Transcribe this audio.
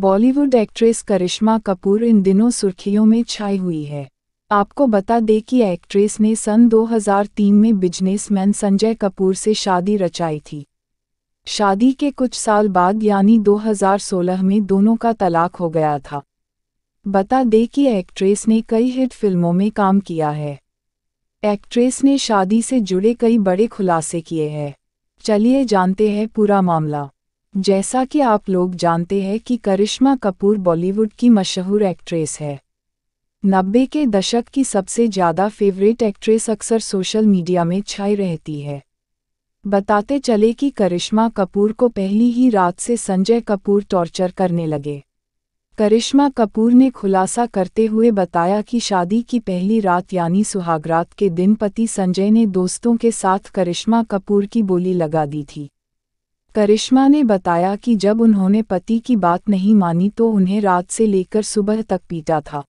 Bollywood actress Karisma Kapoor इन दिनों सुर्खियों में छाई हुई है आपको बता दें कि एक्ट्रेस ने सन 2003 में बिजनेसमैन संजय कपूर से शादी रचाई थी शादी के कुछ साल बाद यानी 2016 में दोनों का तलाक हो गया था बता दें कि एक्ट्रेस ने कई हिट फिल्मों में काम किया है एक्ट्रेस ने शादी से जुड़े कई बड़े खुलासे किए हैं चलिए जानते हैं पूरा मामला जैसा कि आप लोग जानते हैं कि करिश्मा कपूर बॉलीवुड की मशहूर एक्ट्रेस है नब्बे के दशक की सबसे ज़्यादा फेवरेट एक्ट्रेस अक्सर सोशल मीडिया में छाई रहती है बताते चले कि करिश्मा कपूर को पहली ही रात से संजय कपूर टॉर्चर करने लगे करिश्मा कपूर ने खुलासा करते हुए बताया कि शादी की पहली रात यानी सुहागरात के दिन पति संजय ने दोस्तों के साथ करिश्मा कपूर की बोली लगा दी थी करिश्मा ने बताया कि जब उन्होंने पति की बात नहीं मानी तो उन्हें रात से लेकर सुबह तक पीटा था